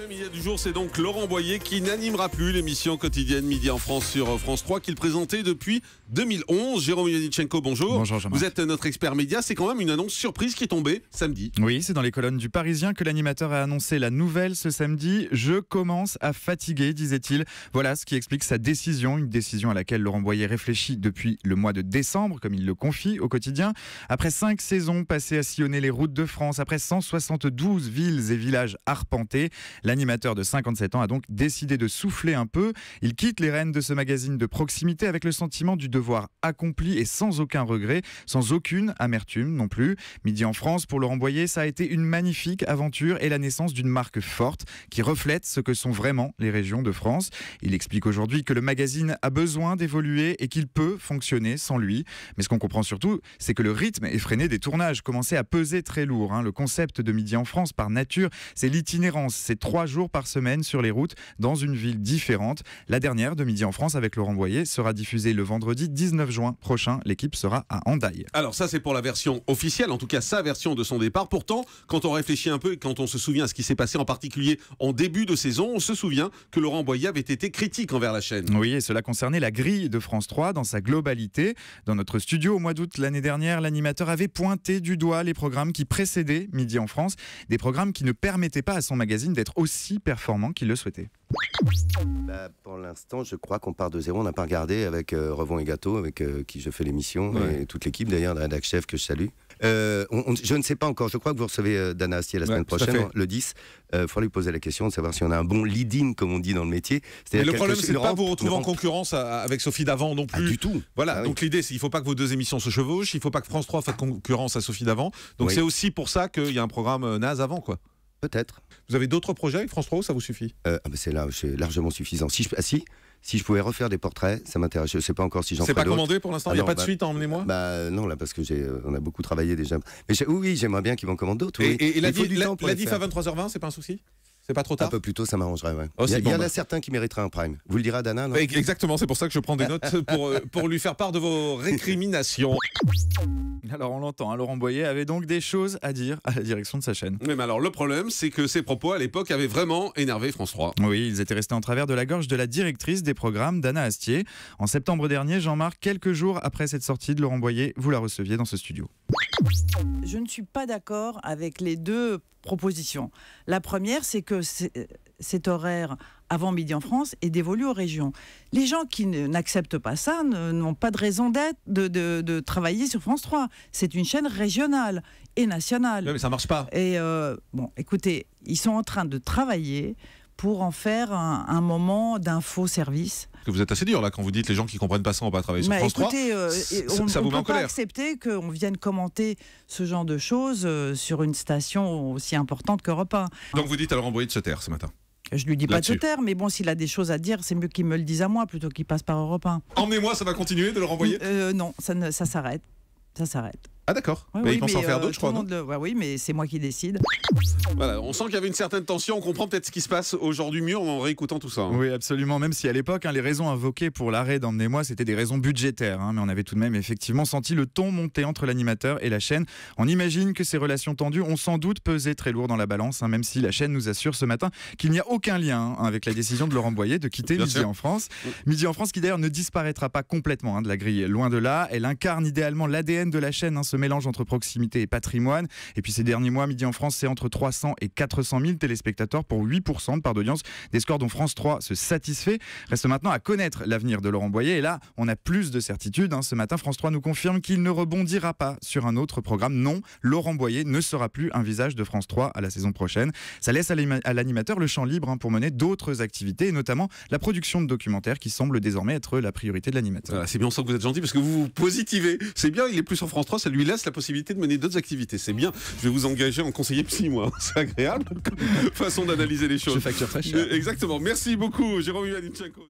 Le média du jour, c'est donc Laurent Boyer qui n'animera plus l'émission quotidienne Midi en France sur euh, France 3 qu'il présentait depuis 2011. Jérôme Yanichenko, bonjour. Bonjour Jean-Marc. Vous êtes notre expert média, c'est quand même une annonce surprise qui est tombée samedi. Oui, c'est dans les colonnes du Parisien que l'animateur a annoncé la nouvelle ce samedi. Je commence à fatiguer, disait-il. Voilà ce qui explique sa décision, une décision à laquelle Laurent Boyer réfléchit depuis le mois de décembre, comme il le confie au quotidien. Après cinq saisons passées à sillonner les routes de France, après 172 villes et villages arpentés, L'animateur de 57 ans a donc décidé de souffler un peu. Il quitte les rênes de ce magazine de proximité avec le sentiment du devoir accompli et sans aucun regret, sans aucune amertume non plus. Midi en France, pour Laurent Boyer, ça a été une magnifique aventure et la naissance d'une marque forte qui reflète ce que sont vraiment les régions de France. Il explique aujourd'hui que le magazine a besoin d'évoluer et qu'il peut fonctionner sans lui. Mais ce qu'on comprend surtout, c'est que le rythme effréné des tournages commençait à peser très lourd. Hein. Le concept de Midi en France, par nature, c'est l'itinérance, c'est trois jours par semaine sur les routes dans une ville différente. La dernière de Midi en France avec Laurent Boyer sera diffusée le vendredi 19 juin prochain. L'équipe sera à Andaille. Alors ça c'est pour la version officielle, en tout cas sa version de son départ. Pourtant, quand on réfléchit un peu et quand on se souvient à ce qui s'est passé en particulier en début de saison, on se souvient que Laurent Boyer avait été critique envers la chaîne. Oui, et cela concernait la grille de France 3 dans sa globalité. Dans notre studio au mois d'août l'année dernière, l'animateur avait pointé du doigt les programmes qui précédaient Midi en France, des programmes qui ne permettaient pas à son magazine d'être aussi performant qu'il le souhaitait. Bah, pour l'instant, je crois qu'on part de zéro. On n'a pas regardé avec euh, Revon et Gâteau, avec euh, qui je fais l'émission, et toute l'équipe d'ailleurs, la chef que je salue. Euh, je ne sais pas encore, je crois que vous recevez Dana Astier la semaine prochaine, le 10. Il faudra lui poser la question de savoir si on a un bon leading, comme on dit dans le métier. Mais le problème, c'est de ne pas vous retrouver en concurrence avec Sophie d'avant non ah, plus. du tout. Voilà, ah donc l'idée, c'est qu'il ne faut pas que vos deux émissions se chevauchent, il ne faut pas que France 3 fasse concurrence à Sophie d'avant. Donc c'est aussi pour ça qu'il y a un programme Nas avant, quoi. Peut-être. Vous avez d'autres projets France 3 ça vous suffit euh, ah, C'est là, largement suffisant. Si je, ah, si, si je pouvais refaire des portraits, ça m'intéresse. Je ne sais pas encore si j'en ferai C'est pas commandé pour l'instant Il n'y a pas de bah, suite, emmenez-moi bah, Non, là, parce que j'ai, euh, on a beaucoup travaillé déjà. Mais oui, j'aimerais bien qu'ils m'en commandent d'autres. Et, la, diff à 23h20, c'est pas un souci c'est pas trop tard Un peu plus tôt, ça m'arrangerait, oh, il y, en a bah. certains qui mériteraient un prime. Vous le direz Dana, non Exactement, c'est pour ça que je prends des notes pour, euh, pour lui faire part de vos récriminations. Alors on l'entend, hein, Laurent Boyer avait donc des choses à dire à la direction de sa chaîne. Mais alors le problème, c'est que ses propos à l'époque avaient vraiment énervé France Oui, ils étaient restés en travers de la gorge de la directrice des programmes, Dana Astier. En septembre dernier, Jean-Marc, quelques jours après cette sortie de Laurent Boyer, vous la receviez dans ce studio. Je ne suis pas d'accord avec les deux propositions. La première, c'est que cet horaire avant midi en France est dévolu aux régions. Les gens qui n'acceptent pas ça n'ont pas de raison d'être, de, travailler sur France 3. C'est une chaîne régionale et nationale. mais ça marche pas. Et euh, bon, écoutez, ils sont en train de travailler pour en faire un, un moment d'info-service que vous êtes assez dur là quand vous dites les gens qui comprennent pas ça bah, euh, on va travailler sur France 3. ça vous met en Pas accepter qu'on vienne commenter ce genre de choses euh, sur une station aussi importante qu'Europe 1. Donc vous dites à Laurent de se terre ce matin. Je lui dis pas de terre, mais bon, s'il a des choses à dire, c'est mieux qu'il me le dise à moi plutôt qu'il passe par Europe 1. Emmenez-moi, ça va continuer de le renvoyer euh, Non, ça, ne, ça s'arrête. Ça s'arrête. Ah d'accord. Bah, ils en faire euh, d'autres, je crois. oui, mais c'est moi qui décide. on sent qu'il y avait une certaine tension. On comprend peut-être ce qui se passe aujourd'hui mieux en réécoutant tout ça. Hein. Oui, absolument. Même si à l'époque, hein, les raisons invoquées pour l'arrêt d'emmener moi c'était des raisons budgétaires. Hein, mais on avait tout de même effectivement senti le ton monter entre l'animateur et la chaîne. On imagine que ces relations tendues ont sans doute pesé très lourd dans la balance, même si la chaîne nous assure ce matin qu'il n'y a aucun lien avec la décision de Laurent Boyer de quitter Midi en France. Midi en France qui d'ailleurs ne disparaîtra pas complètement de la grille. Loin de là, elle incarne idéalement l'ADN de la chaîne. ce mélange entre proximité et patrimoine. Et puis ces derniers mois, Midi en France, c'est entre 300 et 400 000 téléspectateurs pour 8% de part d'audience, des scores dont France 3 se satisfait. Reste maintenant à connaître l'avenir de Laurent Boyer. Et là, on a plus de certitude. Hein. Ce matin, France 3 nous confirme qu'il ne rebondira pas sur un autre programme. Non, Laurent Boyer ne sera plus un visage de France 3 à la saison prochaine. Ça laisse à l'animateur le champ libre hein, pour mener d'autres activités, et notamment la production de documentaires qui semble désormais être la priorité de l'animateur. c'est bien, on sent que vous êtes gentil parce que vous vous positivez. C'est bien, il est plus sur France 3, ça lui la possibilité de mener d'autres activités. C'est bien. Je vais vous engager en conseiller psy, moi. C'est agréable. Façon d'analyser les choses. Euh, exactement. Merci beaucoup, Jérôme Ivanichenko.